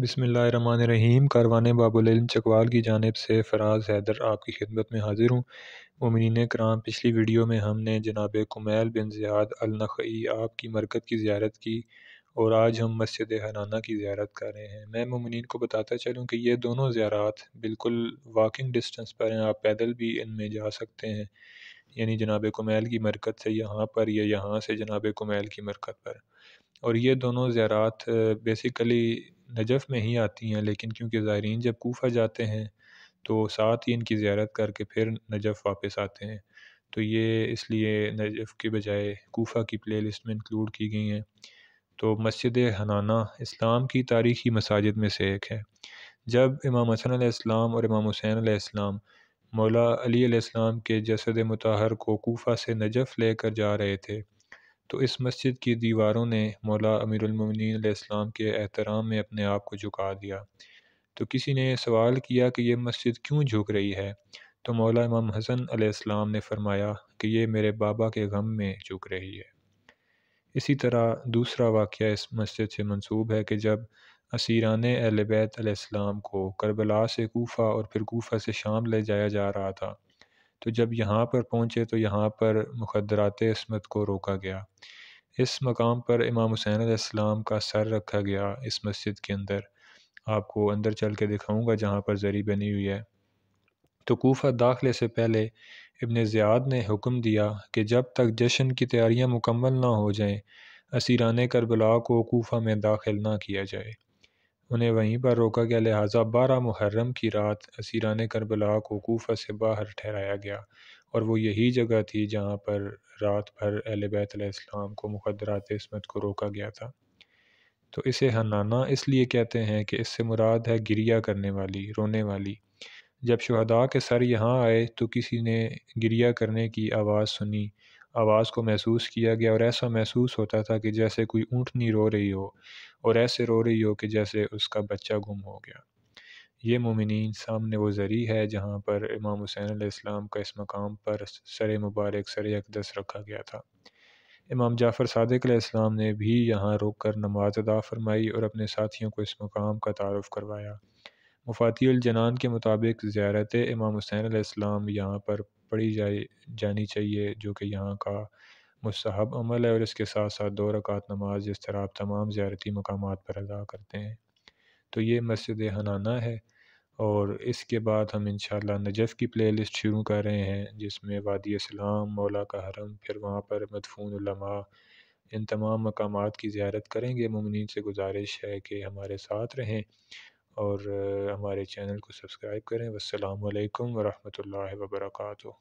रहीम कारवान बाबुल चकवाल की जानब से फराज हैदर आपकी खिदमत में हाजिर हूँ ममिन कराम पिछली वीडियो में हमने जनाब कुमैल बिन ज़ियाद अलनखी आपकी मरकत की ज्यारत की और आज हम मस्जिद हराना की ज्यारत कर रहे हैं मैं ममिन को बताता चलूँ कि ये दोनों ज्यारत बिल्कुल वॉकिंग डिस्टेंस पर हैं आप पैदल भी इनमें जा सकते हैं यानी जनाब कुमैल की मरकत से यहाँ पर या यहाँ से जनाब कुमैल की मरकत पर और ये दोनों ज्यारात बेसिकली नजफ़ में ही आती हैं लेकिन क्योंकि ज़ायरीन जब कोफा जाते हैं तो साथ ही इनकी ज़्यारत करके फिर नजफ़ वापस आते हैं तो ये इसलिए नजफ़ के बजाय कोफा की प्ले लिस्ट में इंक्लूड की गई हैं तो मस्जिद हनाना इस्लाम की तारीख़ी मसाजिद में से एक है जब इमाम हसन इस्लाम और इमाम हुसैन इस्लाम मौला अली के जसद मतहर को कोफा से नजफ़ लेकर जा रहे थे तो इस मस्जिद की दीवारों ने मौला अमीरमिन के एहतराम में अपने आप को झुका दिया तो किसी ने सवाल किया कि यह मस्जिद क्यों झुक रही है तो मौला इमाम हसन ने फरमाया कि ये मेरे बाबा के गम में झुक रही है इसी तरह दूसरा वाक़ इस मस्जिद से मंसूब है कि जब असीरान अलबैत बैतम को करबला से कोफा और फिर कोफा से शाम ले जाया जा रहा था तो जब यहाँ पर पहुँचे तो यहाँ पर मुखदरात इसमत को रोका गया इस मकाम पर इमाम हुसैन आसमाम का सर रखा गया इस मस्जिद के अंदर आपको अंदर चल के दिखाऊँगा जहाँ पर जरी बनी हुई है तो कोफा दाखिले से पहले इबन ज़ियाद ने हुक्म दिया कि जब तक जश्न की तैयारियां मुकम्मल ना हो जाएं असीरान करबला को कोफा में दाखिल ना किया जाए उन्हें वहीं पर रोका गया लिहाजा बारह मुहर्रम की रात असीरान करबला को कोफा से बाहर ठहराया गया और वो यही जगह थी जहाँ पर रात भर अहल बैतम को मुकदरात इसमत को रोका गया था तो इसे हनाना इसलिए कहते हैं कि इससे मुराद है गिरिया करने वाली रोने वाली जब शहदा के सर यहाँ आए तो किसी ने गिरिया करने की आवाज़ सुनी आवाज़ को महसूस किया गया और ऐसा महसूस होता था कि जैसे कोई ऊँटनी रो रही हो और ऐसे रो रही हो कि जैसे उसका बच्चा गुम हो गया ये ममिन सामने वो जरी है जहाँ पर इमाम हुसैन इस्लाम का इस मकाम पर सर मुबारक सर अकदस रखा गया था इमाम जाफ़र सदक इस्लाम ने भी यहाँ रोक कर नमाज अदा फरमाई और अपने साथियों को इस मकाम का तारफ़ करवाया जनान के मुताबिक ज़्यारत इमाम हुसैन आसमाम यहाँ पर पढ़ी जाए जानी चाहिए जो कि यहाँ का मसहब अमल है और इसके साथ साथ दो रकात नमाज जिस तरह आप तमाम ज्यारती मकाम पर अदा करते हैं तो ये मस्जिद हनाना है और इसके बाद हम इन नजफ़ की प्ले लिस्ट शुरू कर रहे हैं जिसमें वादी इस्लाम मौला का हरम फिर वहाँ पर मदफून इन तमाम मकाम की ज्यारत करेंगे ममनिन से गुजारिश है कि हमारे साथ रहें और हमारे चैनल को सब्सक्राइब करें वालेकुम वरहमतुल्लाहि वबरकातुहू